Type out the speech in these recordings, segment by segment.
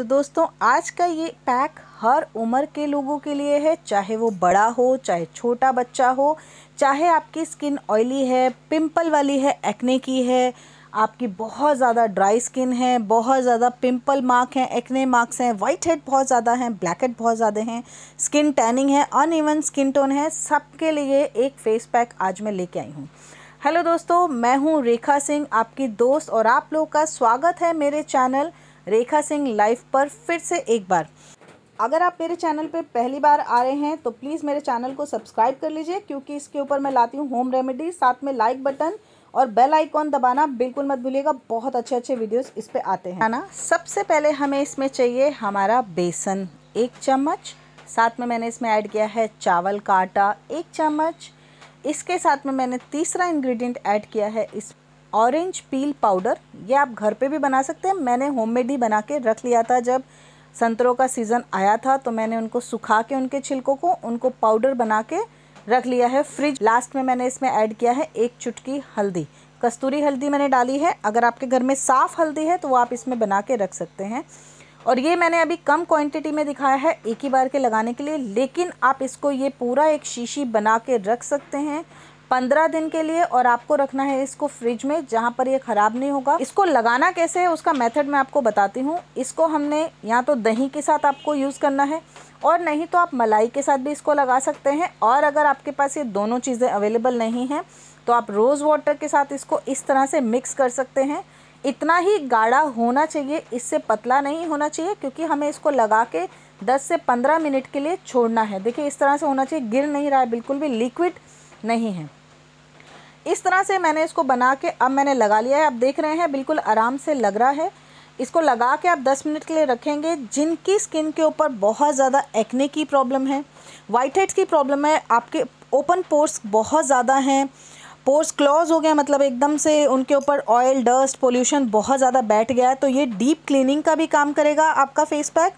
तो दोस्तों आज का ये पैक हर उम्र के लोगों के लिए है चाहे वो बड़ा हो चाहे छोटा बच्चा हो चाहे आपकी स्किन ऑयली है पिंपल वाली है एक्ने की है आपकी बहुत ज़्यादा ड्राई स्किन है बहुत ज़्यादा पिंपल मार्क हैं एक्ने मार्क्स हैं वाइट हेड बहुत ज़्यादा हैं ब्लैक हेड बहुत ज़्यादा हैं स्किन टैनिंग है अनइवन स्किन टोन है सबके लिए एक फेस पैक आज मैं लेके आई हूँ हेलो दोस्तों मैं हूँ रेखा सिंह आपकी दोस्त और आप लोगों का स्वागत है मेरे चैनल रेखा सिंह लाइफ पर फिर से एक बार अगर आप मेरे चैनल पर पहली बार आ रहे हैं तो प्लीज़ मेरे चैनल को सब्सक्राइब कर लीजिए क्योंकि इसके ऊपर मैं लाती हूँ होम रेमेडी साथ में लाइक बटन और बेल आइकॉन दबाना बिल्कुल मत भूलिएगा बहुत अच्छे अच्छे वीडियोस इस पे आते हैं ना सबसे पहले हमें इसमें चाहिए हमारा बेसन एक चम्मच साथ में मैंने इसमें ऐड किया है चावल का आटा एक चम्मच इसके साथ में मैंने तीसरा इंग्रेडिएंट ऐड किया है इस ऑरेंज पील पाउडर ये आप घर पे भी बना सकते हैं मैंने होममेड ही बना के रख लिया था जब संतरों का सीज़न आया था तो मैंने उनको सुखा के उनके छिलकों को उनको पाउडर बना के रख लिया है फ्रिज लास्ट में मैंने इसमें ऐड किया है एक चुटकी हल्दी कस्तूरी हल्दी मैंने डाली है अगर आपके घर में साफ़ हल्दी है तो वो आप इसमें बना के रख सकते हैं और ये मैंने अभी कम क्वांटिटी में दिखाया है एक ही बार के लगाने के लिए लेकिन आप इसको ये पूरा एक शीशी बना के रख सकते हैं पंद्रह दिन के लिए और आपको रखना है इसको फ्रिज में जहाँ पर ये ख़राब नहीं होगा इसको लगाना कैसे है उसका मेथड मैं आपको बताती हूँ इसको हमने या तो दही के साथ आपको यूज़ करना है और नहीं तो आप मलाई के साथ भी इसको लगा सकते हैं और अगर आपके पास ये दोनों चीज़ें अवेलेबल नहीं हैं तो आप रोज़ वाटर के साथ इसको इस तरह से मिक्स कर सकते हैं इतना ही गाढ़ा होना चाहिए इससे पतला नहीं होना चाहिए क्योंकि हमें इसको लगा के 10 से 15 मिनट के लिए छोड़ना है देखिए इस तरह से होना चाहिए गिर नहीं रहा है बिल्कुल भी लिक्विड नहीं है इस तरह से मैंने इसको बना के अब मैंने लगा लिया है आप देख रहे हैं बिल्कुल आराम से लग रहा है इसको लगा के आप 10 मिनट के लिए रखेंगे जिनकी स्किन के ऊपर बहुत ज़्यादा एक्ने की प्रॉब्लम है वाइट हेड्स की प्रॉब्लम है आपके ओपन पोर्स बहुत ज़्यादा हैं पोर्स क्लोज हो गया मतलब एकदम से उनके ऊपर ऑयल डस्ट पोल्यूशन बहुत ज़्यादा बैठ गया है तो ये डीप क्लीनिंग का भी काम करेगा आपका फेस पैक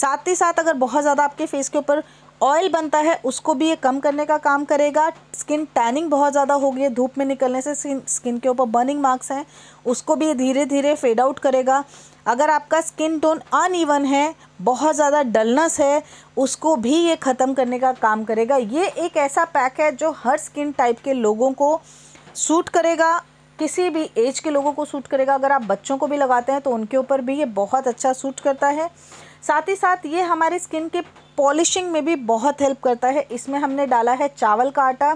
साथ ही साथ अगर बहुत ज़्यादा आपके फेस के ऊपर ऑयल बनता है उसको भी ये कम करने का काम करेगा स्किन टैनिंग बहुत ज़्यादा हो गई है धूप में निकलने से स्किन के ऊपर बर्निंग मार्क्स हैं उसको भी ये धीरे धीरे फेड आउट करेगा अगर आपका स्किन टोन अनइवन है बहुत ज़्यादा डलनेस है उसको भी ये ख़त्म करने का काम करेगा ये एक ऐसा पैक है जो हर स्किन टाइप के लोगों को सूट करेगा किसी भी एज के लोगों को सूट करेगा अगर आप बच्चों को भी लगाते हैं तो उनके ऊपर भी ये बहुत अच्छा सूट करता है साथ ही साथ ये हमारे स्किन के पॉलिशिंग में भी बहुत हेल्प करता है इसमें हमने डाला है चावल का आटा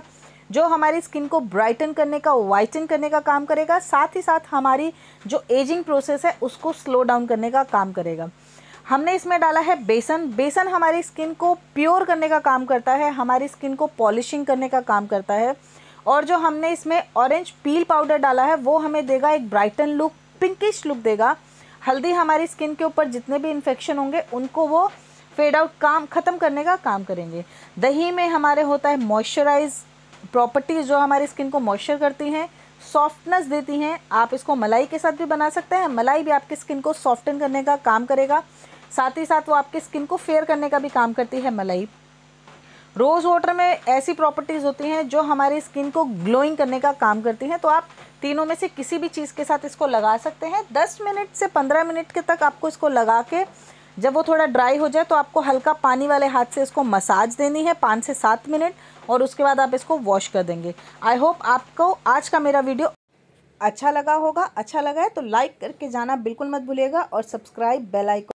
जो हमारी स्किन को ब्राइटन करने का वाइटन करने का काम करेगा साथ ही साथ हमारी जो एजिंग प्रोसेस है उसको स्लो डाउन करने का काम करेगा हमने इसमें डाला है बेसन बेसन हमारी स्किन को प्योर करने का काम करता है हमारी स्किन को पॉलिशिंग करने का काम करता है और जो हमने इसमें ऑरेंज पील पाउडर डाला है वो हमें देगा एक ब्राइटन लुक पिंकिश लुक देगा हल्दी हमारी स्किन के ऊपर जितने भी इन्फेक्शन होंगे उनको वो फेड आउट काम ख़त्म करने का काम करेंगे दही में हमारे होता है मॉइस्चराइज प्रॉपर्टीज़ जो हमारी स्किन को मॉइस्चर करती हैं सॉफ्टनेस देती हैं आप इसको मलाई के साथ भी बना सकते हैं मलाई भी आपकी स्किन को सॉफ्टन करने का काम करेगा साथ ही साथ वो आपकी स्किन को फेयर करने का भी काम करती है मलाई रोज़ वाटर में ऐसी प्रॉपर्टीज़ होती हैं जो हमारी स्किन को ग्लोइंग करने का काम करती हैं तो आप तीनों में से किसी भी चीज़ के साथ इसको लगा सकते हैं दस मिनट से पंद्रह मिनट के तक आपको इसको लगा के जब वो थोड़ा ड्राई हो जाए तो आपको हल्का पानी वाले हाथ से इसको मसाज देनी है पाँच से सात मिनट और उसके बाद आप इसको वॉश कर देंगे आई होप आपको आज का मेरा वीडियो अच्छा लगा होगा अच्छा लगा है तो लाइक करके जाना बिल्कुल मत भूलिएगा और सब्सक्राइब बेल आइकन